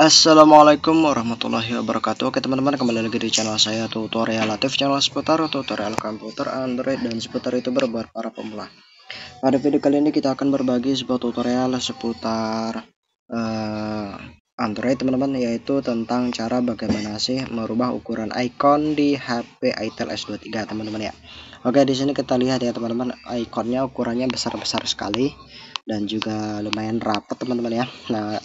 Assalamualaikum warahmatullahi wabarakatuh Oke teman-teman kembali lagi di channel saya tutorial latif channel seputar tutorial komputer Android dan seputar itu buat para pemula Pada video kali ini kita akan berbagi sebuah tutorial seputar uh, Android teman-teman yaitu tentang cara bagaimana sih merubah ukuran icon di HP Itel S23 teman-teman ya Oke di sini kita lihat ya teman-teman iconnya ukurannya besar-besar sekali dan juga lumayan rapat teman-teman ya Nah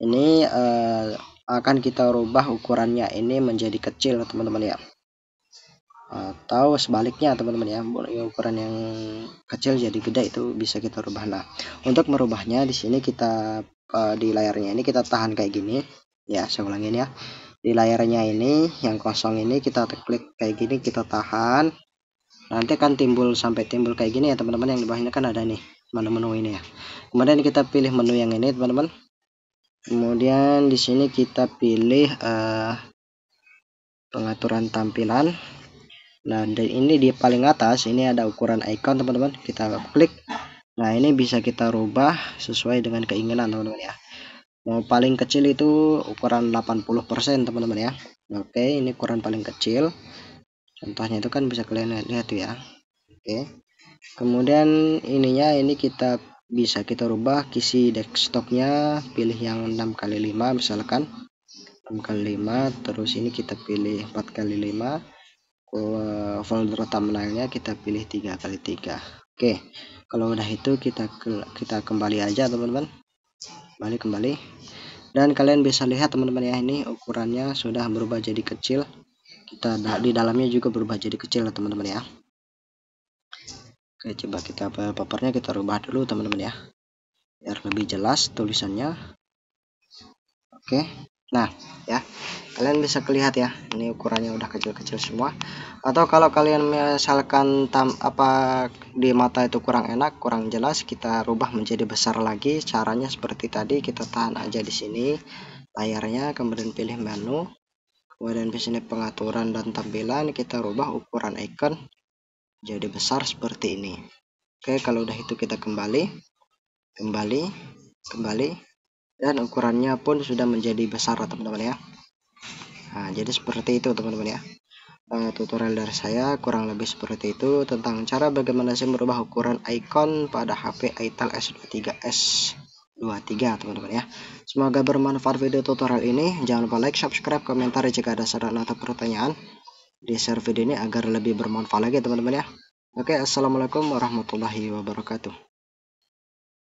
ini uh, akan kita rubah ukurannya ini menjadi kecil teman-teman ya atau sebaliknya teman-teman ya ukuran yang kecil jadi gede itu bisa kita rubah nah untuk merubahnya di sini kita uh, di layarnya ini kita tahan kayak gini ya saya ulangin ya di layarnya ini yang kosong ini kita klik kayak gini kita tahan nanti akan timbul sampai timbul kayak gini ya teman-teman yang di bawah ini kan ada nih menu-menu ini ya kemudian kita pilih menu yang ini teman-teman kemudian di sini kita pilih uh, pengaturan tampilan nah dan ini di paling atas ini ada ukuran icon teman-teman kita klik nah ini bisa kita rubah sesuai dengan keinginan teman-teman ya mau paling kecil itu ukuran 80% teman-teman ya oke ini ukuran paling kecil contohnya itu kan bisa kalian lihat, -lihat ya oke kemudian ininya ini kita bisa kita rubah kisi desktopnya pilih yang 6x5 misalkan 6x5 terus ini kita pilih 4x5 folder thumbnailnya kita pilih 3x3 oke kalau udah itu kita ke, kita kembali aja teman-teman kembali kembali dan kalian bisa lihat teman-teman ya ini ukurannya sudah berubah jadi kecil kita di dalamnya juga berubah jadi kecil teman-teman ya Oke, coba kita papernya kita rubah dulu teman-teman ya. Biar lebih jelas tulisannya. Oke. Nah, ya. Kalian bisa kelihat ya, ini ukurannya udah kecil-kecil semua. Atau kalau kalian misalkan tam apa di mata itu kurang enak, kurang jelas, kita rubah menjadi besar lagi. Caranya seperti tadi, kita tahan aja di sini layarnya, kemudian pilih menu, kemudian di sini pengaturan dan tampilan kita rubah ukuran icon jadi besar seperti ini oke kalau udah itu kita kembali kembali kembali dan ukurannya pun sudah menjadi besar teman-teman ya nah, jadi seperti itu teman-teman ya uh, tutorial dari saya kurang lebih seperti itu tentang cara bagaimana saya merubah ukuran icon pada HP Itel S23s 23 teman-teman ya semoga bermanfaat video tutorial ini jangan lupa like subscribe komentar jika ada saran atau pertanyaan di share video ini agar lebih bermanfaat lagi teman-teman ya. Oke, Assalamualaikum warahmatullahi wabarakatuh.